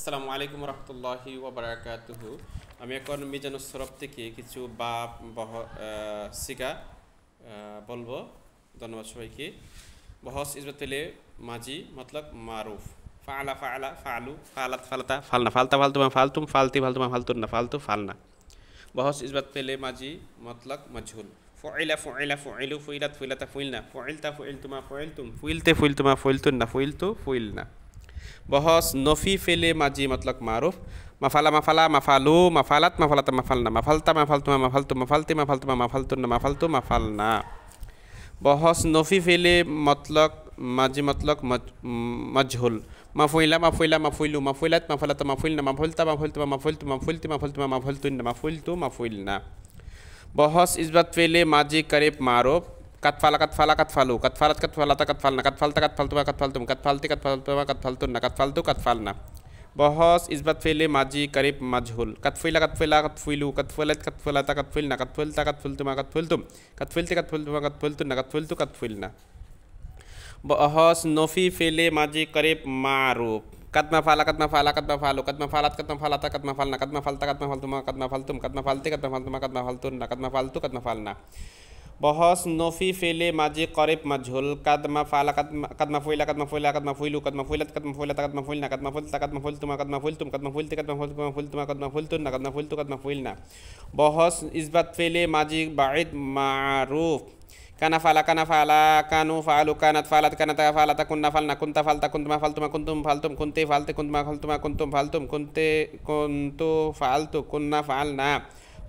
আসসালামু আলাইকুম রহমতুল্লাহি ওবরাকাতুহু আমি এখন মিজানুর সরফ থেকে কিছু বা বহ শিকা বলবো ধন্যবাদ সবাইকে বহস ইজবতলে মাজি মতলব মারুফ ফালা ফালা ফালু ফালাত ফালতা ফালনা ফালতা ফালতু ফালতুম ফালতি ফালতুমা ফালতুন না ফালতু ফালনা বহস ইজবত পেলে মাজি মতলক মজহুল ফুইলা ফুইলা ফুইলু ফুইলাত ফুইলাতা ফুইলনা ফুইলতা ফুইলতুমা ফুইলতুম ফুইলতে ফুইলতুমা ফুইলতুন না ফুইলতু ফুইলনা बहस नफी फेले माजी मतलब मारूफ मफाला मफाला मफालू मफालत मफालत मफलना मफलता मफलतुमा मफलतु मफलते मफलतुमा मफलतुन्न मफलतु मफलना बहस नफी फेले मतलब माजी मतलब मजहुल मफुला मफुला मफुलू मफुलत मफलत मफुलना मफुलता मफुलतुमा मफुलतु मफुलति मफुलतुमा मफुलतुन्न मफुलतु मफुलना बहस इजबत फेले माजी करीब मारूफ कत्फाल कत्फाला कत्फालु कत्फालत कत्फालता कत्फालना कत्फालत कत्फालतुमा कत्फालतुम कत्फालती कत्फालतुमा कत्फालतुन्ना कत्फालतु कत्फालना बहस इजबत फेले माजी करीब मजहुल कतफिला कतफिला कतफिलू कतफलत कतफलता कतफिलना कतफिलता कतफिलतुमा कतफिलतुम कतफिलती कतफिलतुमा कतफिलतुन्ना कतफिलतु कतफिलना बहस नोफी फेले माजी करीब मारूफ कदमा फाला कदमा फाला कदमा फालो कदमा फालत कदमा फालाता कदमा फालना कदमा फालता कदमा फालतुमा कदमा फालतुम कदमा फाल कदमा फालतुमा कदमा फालतुन्ना कदमा फालतू कदमा फालना बहस नोफी फेले माजी करेप मझुल कदमा फाला कदमा कदमा मफूला कदमा मफूला कदमा मफूलू कदमा मफूलत कदमा मफूला कदमा मफूलना कदमा मफूलता कद मफूल तुम कद मफूल तुम कदमा मफूलते कद मफूल तुम मफूल तुम कद मफूल तुम कद मफूल तु कद मफूलना बहस इसबत फेले माजी बाद मारूफ काना फाला काना फाला कानू फालू कानत फालत कानत फालत कुन्ना फालना कुंता फालता कुंतमा फलतुमा कुंतुम फालतुम कुन्ते फालते कुंतमा फलतुमा कुंतुम फालतुम कुंते कुंतु फालतु कुन्ना फालना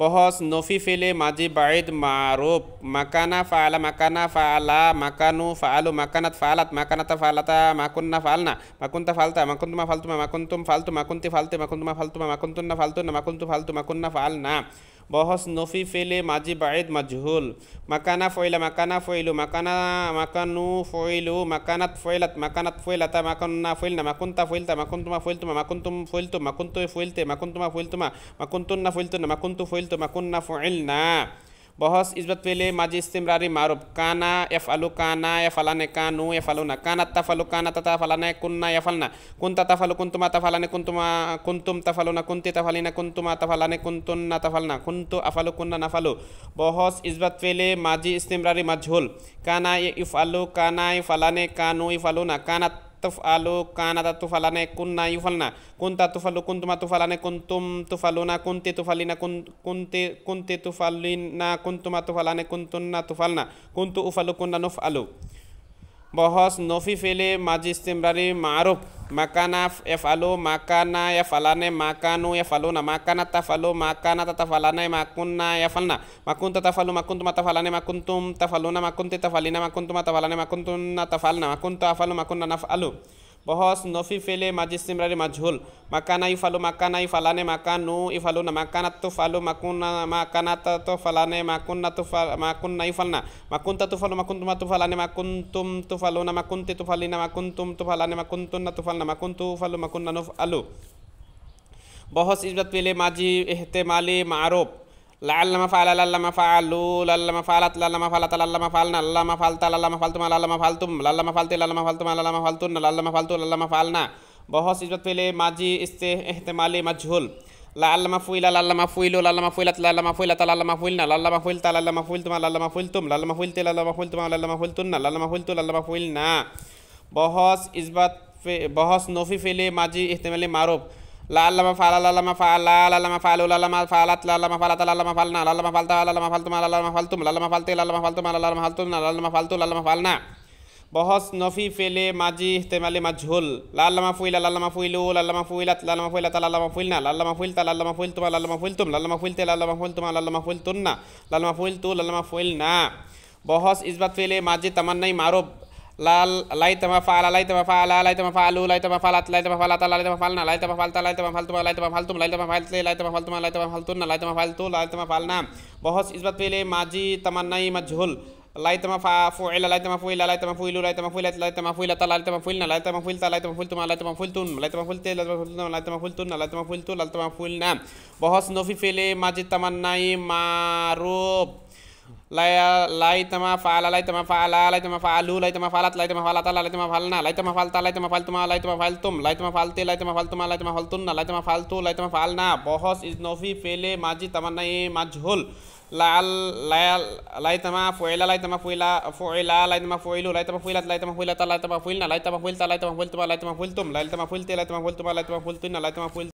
বহস নফি ফেলে মাজি বাইদ মারুপ মাকানা ফালা মাকানা ফালা মাকানু ফালু মাকানাত ফালাত মাকানাত ফালাতা মাকুন্না ফালনা মাকুন্তা ফালতা মাকুন্তুমা ফালতুমা মাকুন্তুম ফালতু মাকুন্তি ফালতে মাকুন্তুমা ফালতুমা মাকুন্তুন্না ফালতুন্না মাকুন্তু ফালতু মাকুন্না ফালনা mahasnu fi fele maji baid majhul makana feila macana feilu makanana makannu feilu makanat feilat makanat feilata makanunna feilna ma kunta feilta ma kuntuma feultu ma ma kuntum feultu ma kuntu feultu ma kuntu feultu ma kuntuna feultu ma বহস ইজবত পেলে মাজি ইস্তেমরারি মারুফ কানা F আলু কানা F আলানে Kanu F আলু না কানা তাফালু কানা তাতা ফালানে কুন্না এফাল না কুন তাতাফালু কুন্তুমা তাফালানে কুন্তুমা কুন্তুম তাফালু না কুন্তি তাফালি না কুন্তুমা তাফালানে কুন্তুন না তাফাল না কুন্তু আফালু কুন্না ফালু বহস ইজবত পেলে মাজি ইস্তেমরারি মাঝুল কানা ইফ আলু কানা ইফ আলানে কানু ইফ আলু না কানাত তুফআলু কানাদা তুফালানে কুন্না ইউফালনা কুনতা তুফালু কুনতুমা তুফালানে কুনতুম তুফালুনা কুনতে তুফালিনা কুনতে কুনতে তুফালিনা কুনতুমা তুফালানে কুনতুন্না তুফালনা কুনতু উফালু কুন্না আলু বহস নফি ফেলে মাজি ইস্তেমরারি মারুফ makana yafalu makana yafalane makanu na. makana tafalu makana tatafalane makunna yafalna makunta tafalu makuntu matafalane makuntum tafaluna makunti tafalina makuntu matafalane makuntunna tafalna makunta afalu makunna nafalu বহস নফি ফেলে মাজি সিমরারি মাঝুল মাকানাই ফালু মাকানাই ফালানে মাকানু না মাকানাত তো ফালু মাকুন মাকানাত ফালানে মাকুন্না তুফা মাকুন নাই ফাল না মাকুন তা তো ফালু মাকুন তুফালিনা তো ফালানে মাকুন তুম তো ফালু না নু আলু বহস ইজবাত পেলে মাজি এহতেমালি মারোপ লাল্লামা ফাল আল্লামা ফালু লাল্লামা ফালাত লাল্লামা ফালাত লাল্লামা ফালনা লাল্লামা ফালতা লাল্লামা ফালতুম লাল্লামা ফালতুম লাল্লামা ফালতি লাল্লামা ফালতুম লাল্লামা ফালতুন লাল্লামা ফালতু লাল্লামা ফালনা বহস ইজবত ফেলে মাজি ইস্তে এহতেমালি মাজহুল লাল্লামা ফুইলা লাল্লামা ফুইলু লাল্লামা ফুইলাত লাল্লামা ফুইলাত লাল্লামা ফুইলনা লাল্লামা ফুইলতা লাল্লামা ফুইলতুম লাল্লামা ফুইলতুম লাল্লামা ফুইলতে লাল্লামা ফুইলতুম লাল্লামা ফুইলতুন্না লাল্লামা ফুইলতু লাল্লামা ফুইলনা বহস ইজবাত বহস নফি ফেলে মাজি এহতেমালি মারুফ লাল্লামা ফালা লাল্লামা ফালা লাল্লামা ফালু লাল্লামা ফাল লাল্লামা ফালাত লাল্লামা ফালনা লাল্লামা ফালতা লাল্লামা ফালতুমা লাল্লামা ফালতুম লাল্লামা ফালতে লাল্লামা ফালতুমা লাল্লামা ফালতুনা লাল্লামা ফালতু লাল্লামা ফালনা বহস নফি ফেলে মাজি ইহতেমালি মাঝুল লাল্লামা ফুইলা লাল্লামা ফুইলু লাল্লামা ফুইলাত লাল্লামা ফুইলাতা লাল্লামা ফুইলনা লাল্লামা ফুইলতা লাল্লামা ফুইলতুমা লাল্লামা ফুইলতুম লাল্লামা ফুইলতে লাল্লামা না লালমা ফুইলতুন্না লাল্লামা ফুইলতু লাল্লামা না বহস ইসবাত ফেলে মাজি তামান্নাই মারব লাল লাইতামা ফাল লাইতামা ফাল লাইতামা ফালু লাইতামা ফালাত লাইতামা ফালাত লাইতামা ফালনা লাইতামা ফালতা লাইতামা ফালতুমা লাইতামা ফালতুম লাইতামা ফালতলে লাইতামা ফালতুমা লাইতামা ফালতুন্না লাইতামা ফালতু লাইতামা ফালনা বহস ইসবাত পেলে মাজি তামান্নাই মাজহুল লাইতামা ফা ফুইলা লাইতামা ফুইলা লাইতামা ফুইলু লাইতামা ফুইলা লাইতামা ফুইলা তা লাইতামা ফুইলনা লাইতামা ফুইলতা লাইতামা ফুলতুমা লাইতামা ফুলতুন লাইতামা ফুলতে লাইতামা ফুলতুমা লাইতামা ফুলতুন লাইতামা ফুলতু লাইতামা ফুলনা বহস নফি ফেলে মাজি তামান্নাই মারুব لا ليت ما فعل ليت ما فعل ليت ما فعلوا ليت ما فعلت ليت ما فعلت ليت ما فعلنا ليت ما فعلت ليت ما فعلتما ليت ما فعلتم ليت ما فعلت ليت ما فعلتما ليت ما فعلتن ليت ما فعلتوا ليت ما فعلنا بحث إذ نوفي فعل ماضي تمنى مجهول لعل ليت ما فعل ليت ما فعل فعل ليت ما فعلوا ليت ما فعلت ليت ما فعلت ليت ما فعلنا ليت ما فعلت ليت ما فعلتما ليت ما فعلتم ليت ما فعلت ليت ما فعلتما ليت ما فعلتن ليت ما فعلت